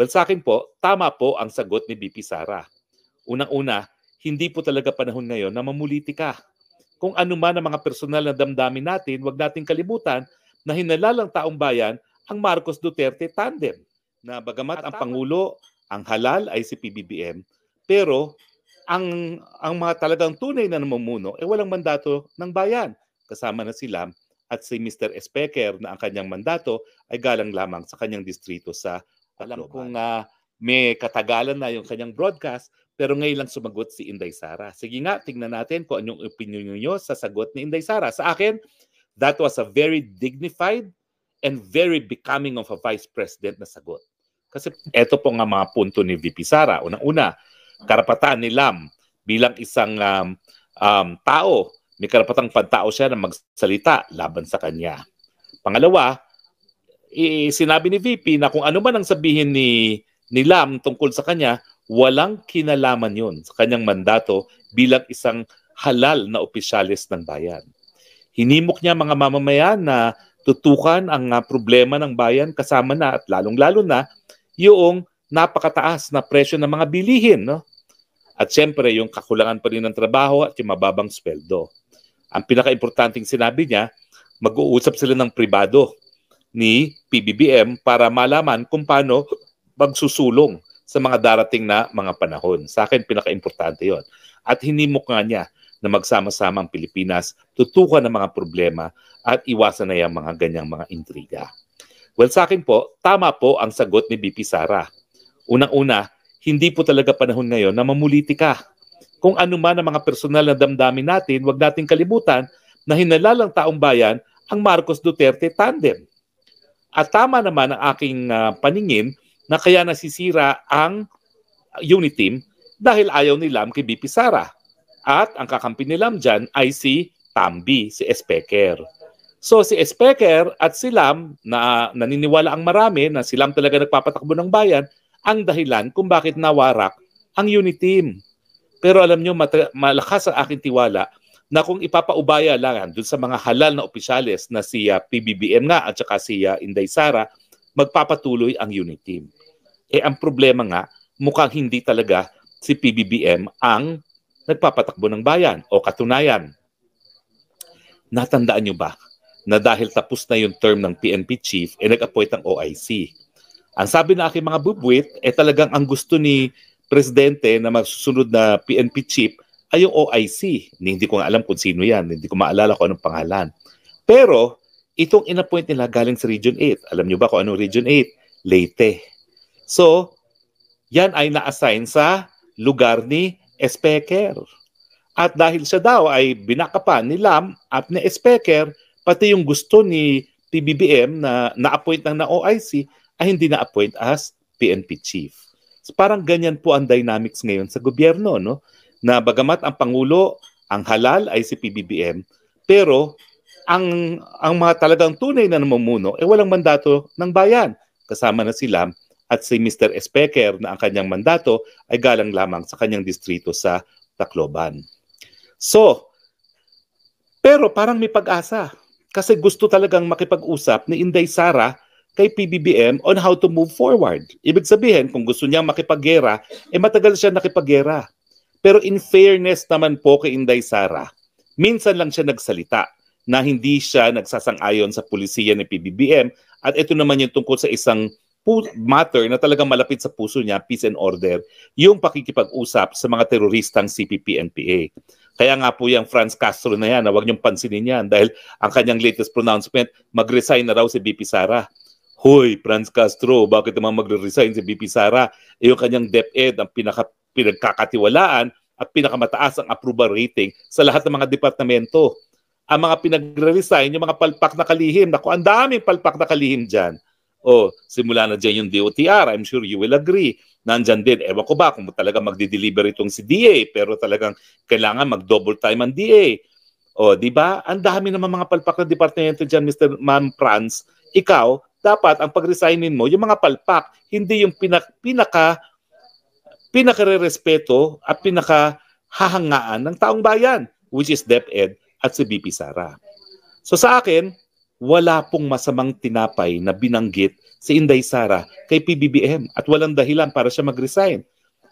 Well, sa akin po, tama po ang sagot ni BP Sara. Unang-una, hindi po talaga panahon ngayon na mamuliti ka. Kung ano man ang mga personal na damdamin natin, wag nating kalimutan na hinalalang taong bayan ang Marcos Duterte tandem na bagamat ah, ang Pangulo, ang halal ay si PBBM, pero ang ang mga talagang tunay na namumuno ay eh, walang mandato ng bayan. Kasama na sila at si Mr. Speaker na ang kanyang mandato ay galang lamang sa kanyang distrito sa alam Global. kong uh, may katagalan na yung kanyang broadcast, pero ngayon lang sumagot si Inday Sara. Sige nga, tingnan natin kung anong opinion niyo sa sagot ni Inday Sara. Sa akin, that was a very dignified and very becoming of a vice president na sagot. Kasi eto po nga mga punto ni VP Sara. Una-una, karapatan ni Lam bilang isang um, um, tao. May karapatang pantao siya na magsalita laban sa kanya. Pangalawa, eh, sinabi ni VP na kung ano man ang sabihin ni, ni Lam tungkol sa kanya, walang kinalaman yon sa kanyang mandato bilang isang halal na opisyalis ng bayan. Hinimok niya mga mamamayan na tutukan ang ah, problema ng bayan kasama na at lalong-lalo na yung napakataas na presyo ng mga bilihin. No? At siyempre, yung kakulangan pa rin ng trabaho at yung mababang sweldo. Ang pinaka-importanting sinabi niya, mag-uusap sila ng pribado ni PBBM para malaman kung paano magsusulong sa mga darating na mga panahon. Sa akin, pinaka-importante yon. At hinimok nga niya na magsama-sama ang Pilipinas, tutukan ng mga problema at iwasan na yung mga ganyang mga intriga. Well, sa akin po, tama po ang sagot ni BP Sara. Unang-una, hindi po talaga panahon ngayon na mamuliti ka. Kung ano man ang mga personal na damdamin natin, wag nating kalimutan na hinalalang taong bayan ang Marcos Duterte tandem. At tama naman ang aking uh, paningin na kaya nasisira ang unit team dahil ayaw ni Lam kay BP Sara. At ang kakampi ni Lam dyan ay si Tambi, si Espeker. So si Espeker at si Lam, na naniniwala ang marami na si Lam talaga nagpapatakbo ng bayan, ang dahilan kung bakit nawarak ang unit team. Pero alam nyo, malakas ang aking tiwala na kung ipapaubaya lang dun sa mga halal na opisyales na si uh, ah, PBBM nga at saka si uh, Inday Sara, magpapatuloy ang unit team. Eh ang problema nga, mukhang hindi talaga si PBBM ang nagpapatakbo ng bayan o katunayan. Natandaan nyo ba na dahil tapos na yung term ng PNP chief, eh nag-appoint ang OIC. Ang sabi na aking mga bubwit, eh talagang ang gusto ni Presidente na magsusunod na PNP chief ay yung OIC. Hindi ko alam kung sino yan. Hindi ko maalala kung anong pangalan. Pero, itong inappoint nila galing sa Region 8. Alam nyo ba kung anong Region 8? Leyte. So, yan ay na-assign sa lugar ni Specker. At dahil siya daw ay binakapan ni Lam at ni Specker, pati yung gusto ni PBBM na na-appoint ng na OIC ay hindi na-appoint as PNP chief. So parang ganyan po ang dynamics ngayon sa gobyerno, no? na bagamat ang Pangulo, ang halal ay si PBBM, pero ang, ang mga talagang tunay na namumuno ay eh, walang mandato ng bayan. Kasama na sila at si Mr. Speaker na ang kanyang mandato ay galang lamang sa kanyang distrito sa Tacloban. So, pero parang may pag-asa kasi gusto talagang makipag-usap ni Inday Sara kay PBBM on how to move forward. Ibig sabihin, kung gusto niya makipaggera, eh matagal siya nakipaggera. Pero in fairness naman po kay Inday Sara, minsan lang siya nagsalita na hindi siya nagsasang-ayon sa pulisiya ni PBBM at ito naman yung tungkol sa isang matter na talaga malapit sa puso niya, peace and order, yung pakikipag-usap sa mga teroristang CPP-NPA. Kaya nga po yung Franz Castro na yan, na huwag niyong pansinin yan dahil ang kanyang latest pronouncement, mag-resign na raw si BP Sara. Hoy, Franz Castro, bakit naman magre-resign si BP Sara? E yung kanyang DepEd, ang pinaka pinagkakatiwalaan at pinakamataas ang approval rating sa lahat ng mga departamento. Ang mga pinagre-resign, yung mga palpak na kalihim. Naku, ang daming palpak na kalihim dyan. O, simula na dyan yung DOTR. I'm sure you will agree. Nandyan din. Ewan ko ba kung talaga magde deliver itong si DA, pero talagang kailangan mag-double time ang DA. O, di ba? Ang dami naman mga palpak na departamento dyan, Mr. Ma'am Franz. Ikaw, dapat ang pag-resignin mo, yung mga palpak, hindi yung pinak- pinaka pinakarerespeto at pinakahahangaan ng taong bayan, which is DepEd at si BP Sara. So sa akin, wala pong masamang tinapay na binanggit si Inday Sara kay PBBM at walang dahilan para siya mag-resign.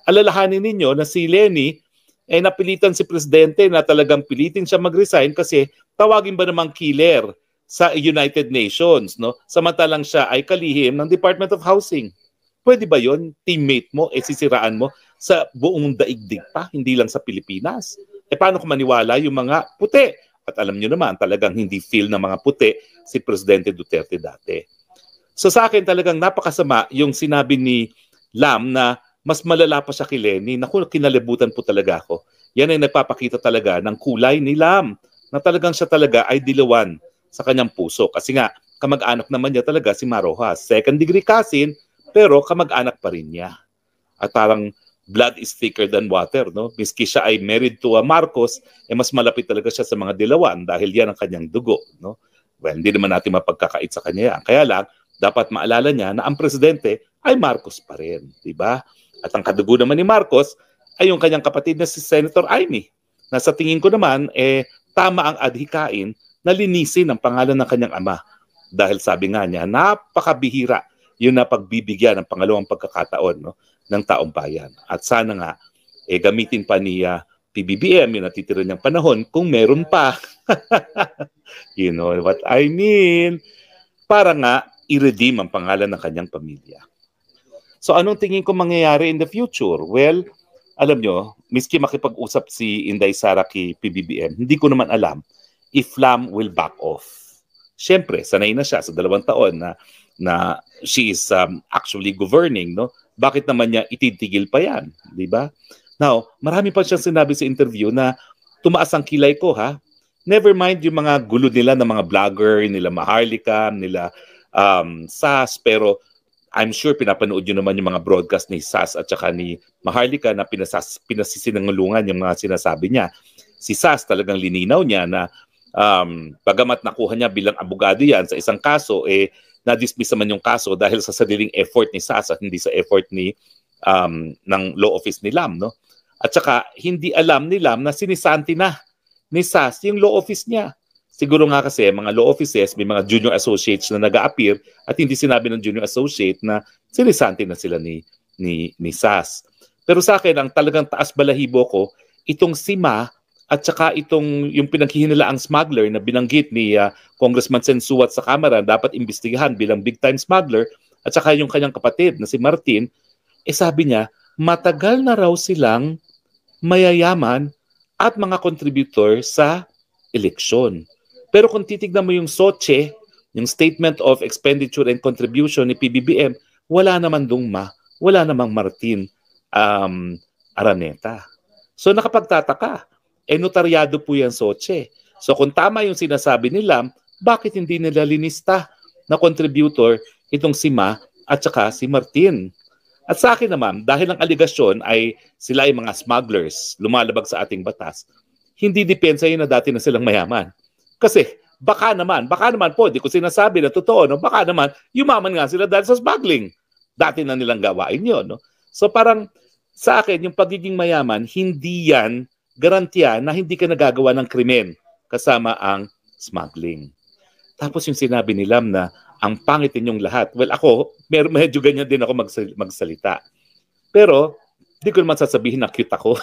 Alalahanin ninyo na si Lenny ay eh, napilitan si presidente na talagang pilitin siya mag-resign kasi tawagin ba namang killer sa United Nations, no? Samantalang siya ay kalihim ng Department of Housing. Pwede ba yon teammate mo, eh sisiraan mo sa buong daigdig pa, hindi lang sa Pilipinas? E paano kung maniwala yung mga puti? At alam nyo naman, talagang hindi feel ng mga puti si Presidente Duterte dati. So sa akin talagang napakasama yung sinabi ni Lam na mas malala pa siya kay Lenny. Naku, kinalibutan po talaga ako. Yan ay nagpapakita talaga ng kulay ni Lam na talagang siya talaga ay dilawan sa kanyang puso. Kasi nga, kamag-anak naman niya talaga si Maroha. Second degree cousin, pero kamag-anak pa rin niya. At parang blood is thicker than water. No? Miski siya ay married to a Marcos, eh mas malapit talaga siya sa mga dilawan dahil yan ang kanyang dugo. No? Well, hindi naman natin mapagkakait sa kanya yan. Kaya lang, dapat maalala niya na ang presidente ay Marcos pa rin. di ba? At ang kadugo naman ni Marcos ay yung kanyang kapatid na si Senator Amy. Na sa tingin ko naman, eh, tama ang adhikain na linisin ang pangalan ng kanyang ama. Dahil sabi nga niya, napakabihira yun na pagbibigyan ng pangalawang pagkakataon no, ng taong bayan. At sana nga, eh, gamitin pa ni uh, ah, PBBM yung natitira niyang panahon kung meron pa. you know what I mean? Para nga, i-redeem ang pangalan ng kanyang pamilya. So anong tingin ko mangyayari in the future? Well, alam nyo, miski makipag-usap si Inday Sara kay PBBM, hindi ko naman alam if Lam will back off. Siyempre, sanay na siya sa dalawang taon na na she is um, actually governing, no? Bakit naman niya ititigil pa 'yan, 'di ba? Now, marami pa siyang sinabi sa interview na tumaas ang kilay ko ha. Never mind yung mga gulo nila ng mga vlogger, nila Maharlika, nila um, SAS, pero I'm sure pinapanood nyo naman yung mga broadcast ni SAS at saka ni Maharlika na pinasas, pinasisinangulungan yung mga sinasabi niya. Si SAS talagang lininaw niya na um, bagamat nakuha niya bilang abogado yan sa isang kaso, eh, na-dismiss naman yung kaso dahil sa sariling effort ni SAS at hindi sa effort ni um, ng law office ni Lam. No? At saka, hindi alam ni Lam na sinisanti na ni SAS yung law office niya. Siguro nga kasi mga law offices, may mga junior associates na nag appear at hindi sinabi ng junior associate na sinisanti na sila ni, ni, ni SAS. Pero sa akin, ang talagang taas balahibo ko, itong si Ma at saka itong yung pinaghihinala ang smuggler na binanggit ni uh, Congressman Sensuat sa Kamara dapat imbestigahan bilang big time smuggler at saka yung kanyang kapatid na si Martin eh sabi niya matagal na raw silang mayayaman at mga contributor sa eleksyon. Pero kung titignan mo yung SOCHE, yung Statement of Expenditure and Contribution ni PBBM, wala naman Dungma, wala namang Martin um, Araneta. So nakapagtataka eh notaryado po yan Soche. So kung tama yung sinasabi nila, bakit hindi nila linista na contributor itong si Ma at saka si Martin? At sa akin naman, dahil ang aligasyon ay sila ay mga smugglers, lumalabag sa ating batas, hindi depensa yun na dati na silang mayaman. Kasi baka naman, baka naman po, di ko sinasabi na totoo, no? baka naman, yumaman nga sila dahil sa smuggling. Dati na nilang gawain yun. No? So parang sa akin, yung pagiging mayaman, hindi yan garantiya na hindi ka nagagawa ng krimen kasama ang smuggling. Tapos yung sinabi ni Lam na ang pangit ninyong lahat. Well, ako, mer- medyo ganyan din ako magsal- magsalita. Pero, hindi ko naman sasabihin na cute ako.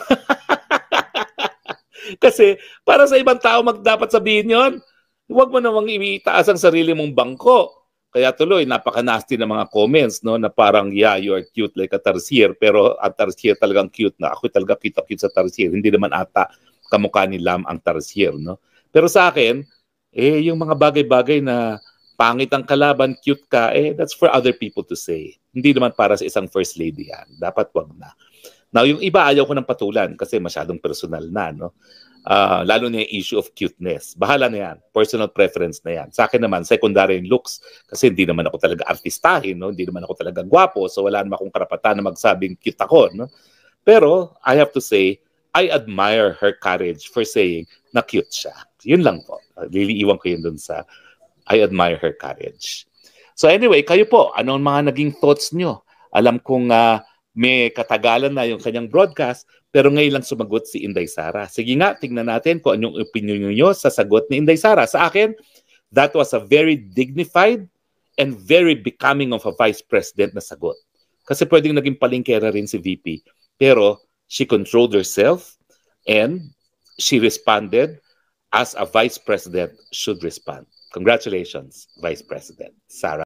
Kasi, para sa ibang tao, mag dapat sabihin yon Huwag mo namang itaas ang sarili mong bangko. Kaya tuloy, napaka-nasty ng mga comments, no? Na parang, yeah, you are cute like a tarsier. Pero ang tarsier talagang cute na. Ako talaga kita-cute sa tarsier. Hindi naman ata kamukha ni Lam ang tarsier, no? Pero sa akin, eh, yung mga bagay-bagay na pangit ang kalaban, cute ka, eh, that's for other people to say. Hindi naman para sa isang first lady yan. Dapat wag na. Now, yung iba ayaw ko ng patulan kasi masyadong personal na, no? uh, lalo na yung issue of cuteness. Bahala na yan. Personal preference na yan. Sa akin naman, secondary yung looks kasi hindi naman ako talaga artistahin, no? hindi naman ako talaga gwapo, so wala naman akong karapatan na magsabing cute ako. No? Pero I have to say, I admire her courage for saying na cute siya. Yun lang po. Liliiwan ko yun dun sa I admire her courage. So anyway, kayo po, ano ang mga naging thoughts nyo? Alam kong uh, may katagalan na yung kanyang broadcast, pero ngayon lang sumagot si Inday Sara. Sige nga, tingnan natin kung anong opinion niyo sa sagot ni Inday Sara. Sa akin, that was a very dignified and very becoming of a vice president na sagot. Kasi pwedeng naging palingkera rin si VP. Pero she controlled herself and she responded as a vice president should respond. Congratulations, Vice President Sara.